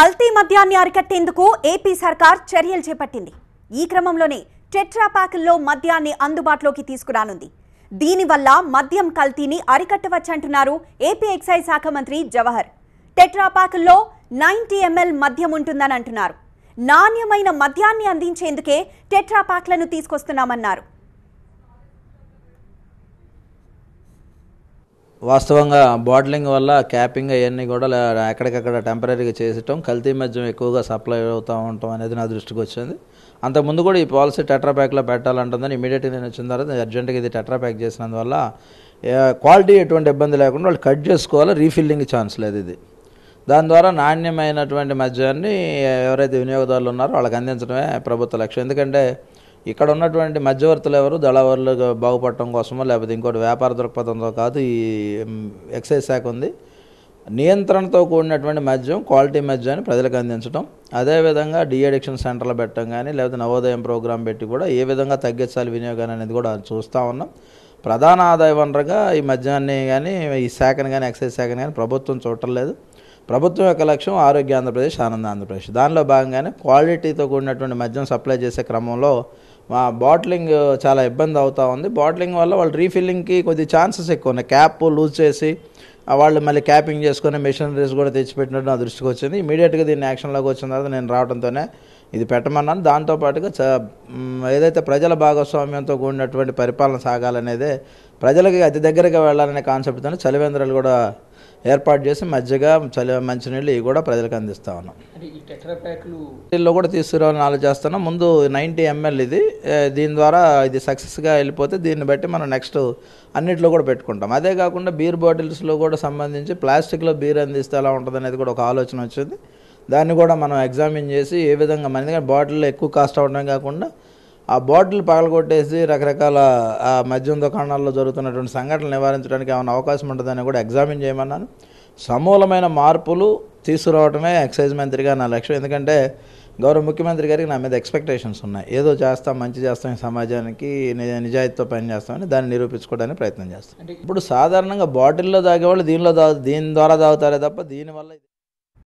కల్తీ మద్యాన్ని అరికట్టేందుకు ఏపీ సర్కార్ చర్యలు చేపట్టింది ఈ క్రమంలోనే టెట్రా ప్యాకుల్లో మద్యాన్ని అందుబాటులోకి తీసుకురానుంది దీనివల్ల మద్యం కల్తీని అరికట్టవచ్చంటున్నారు ఏపీ ఎక్సైజ్ శాఖ మంత్రి జవహర్ టెట్రా ప్యాకుల్లో ఎంఎల్ మద్యం ఉంటుందని అంటున్నారు నాణ్యమైన మద్యాన్ని అందించేందుకే టెట్రా ప్యాక్లను తీసుకొస్తున్నామన్నారు వాస్తవంగా బాటిలింగ్ వల్ల క్యాపింగ్ అవన్నీ కూడా ఎక్కడికక్కడ టెంపరీగా చేసటం కల్తీ మద్యం ఎక్కువగా సప్లై అవుతూ ఉండటం అనేది నా దృష్టికి వచ్చింది అంతకుముందు కూడా ఈ పాలసీ టెట్రా ప్యాక్లో పెట్టాలంటుందని ఇమీడియట్గా నేను వచ్చిన తర్వాత అర్జెంటుగా ఇది టెట్రా ప్యాక్ చేసినందువల్ల క్వాలిటీ ఎటువంటి ఇబ్బంది లేకుండా వాళ్ళు కట్ చేసుకోవాలి రీఫిల్లింగ్ ఛాన్స్ లేదు ఇది దాని ద్వారా నాణ్యమైనటువంటి మద్యాన్ని ఎవరైతే వినియోగదారులు ఉన్నారో వాళ్ళకి అందించడమే ప్రభుత్వ లక్ష్యం ఎందుకంటే ఇక్కడ ఉన్నటువంటి మధ్యవర్తులు ఎవరు దళవర్లు బాగుపడటం కోసమో లేకపోతే ఇంకోటి వ్యాపార దృక్పథంతో కాదు ఈ ఎక్సైజ్ శాఖ ఉంది నియంత్రణతో కూడినటువంటి మద్యం క్వాలిటీ మద్యాన్ని ప్రజలకు అందించడం అదేవిధంగా డిఅడిక్షన్ సెంటర్లు పెట్టడం కానీ లేకపోతే నవోదయం ప్రోగ్రాం పెట్టి కూడా ఏ విధంగా తగ్గించాలి వినియోగాన్ని అనేది కూడా చూస్తూ ఉన్నాం ప్రధాన ఆదాయ వనరుగా ఈ మద్యాన్ని కానీ ఈ శాఖను కానీ ఎక్సైజ్ శాఖను కానీ ప్రభుత్వం చూడటం లేదు ప్రభుత్వం యొక్క లక్ష్యం ఆరోగ్య ఆంధ్రప్రదేశ్ ఆనంద ఆంధ్రప్రదేశ్ దానిలో భాగంగానే క్వాలిటీతో కూడినటువంటి మద్యం సప్లై చేసే క్రమంలో మా బాటిలింగ్ చాలా ఇబ్బంది అవుతూ ఉంది బాటిలింగ్ వల్ల వాళ్ళు రీఫిల్లింగ్కి కొద్ది ఛాన్సెస్ ఎక్కువ ఉన్నాయి క్యాప్ లూజ్ చేసి వాళ్ళు మళ్ళీ క్యాపింగ్ చేసుకుని మెషినరీస్ కూడా తెచ్చిపెట్టినట్టు నా దృష్టికి వచ్చింది ఇమీడియట్గా దీన్ని యాక్షన్లోకి వచ్చిన తర్వాత నేను రావడంతోనే ఇది పెట్టమన్నాను దాంతోపాటుగా ఏదైతే ప్రజల భాగస్వామ్యంతో కూడినటువంటి పరిపాలన సాగాలనేదే ప్రజలకి అతి దగ్గరగా వెళ్ళాలనే కాన్సెప్ట్తో చలివేంద్రాలు కూడా ఏర్పాటు చేసి మధ్యగా చలి మంచినీళ్ళు ఇవి కూడా ప్రజలకు అందిస్తా ఉన్నాం ఇల్లు కూడా తీసుకురావాలని ఆలోచిస్తున్నాం ముందు నైంటీ ఎంఎల్ ఇది దీని ద్వారా ఇది సక్సెస్గా వెళ్ళిపోతే దీన్ని బట్టి మనం నెక్స్ట్ అన్నిట్లో కూడా పెట్టుకుంటాం అదే కాకుండా బీర్ బాటిల్స్లో కూడా సంబంధించి ప్లాస్టిక్లో బీర్ అందిస్తే ఎలా ఉంటుంది అనేది కూడా ఒక ఆలోచన వచ్చింది దాన్ని కూడా మనం ఎగ్జామిన్ చేసి ఏ విధంగా మన బాటిల్లో ఎక్కువ కాస్ట్ అవడమే కాకుండా ఆ బాటిల్ పగలగొట్టేసి రకరకాల మద్యం దుకాణాల్లో జరుగుతున్నటువంటి సంఘటనలు నివారించడానికి ఏమైనా అవకాశం ఉంటుందని కూడా ఎగ్జామిన్ చేయమన్నాను సమూలమైన మార్పులు తీసుకురావడమే ఎక్సైజ్ మంత్రిగా నా లక్ష్యం ఎందుకంటే గౌరవ ముఖ్యమంత్రి గారికి నా మీద ఎక్స్పెక్టేషన్స్ ఉన్నాయి ఏదో చేస్తాం మంచి చేస్తాం సమాజానికి నిజాయితీతో పనిచేస్తామని దాన్ని నిరూపించుకోవడానికి ప్రయత్నం చేస్తాం ఇప్పుడు సాధారణంగా బాటిల్లో తాగేవాళ్ళు దీనిలో దీని ద్వారా తాగుతారే తప్ప దీనివల్ల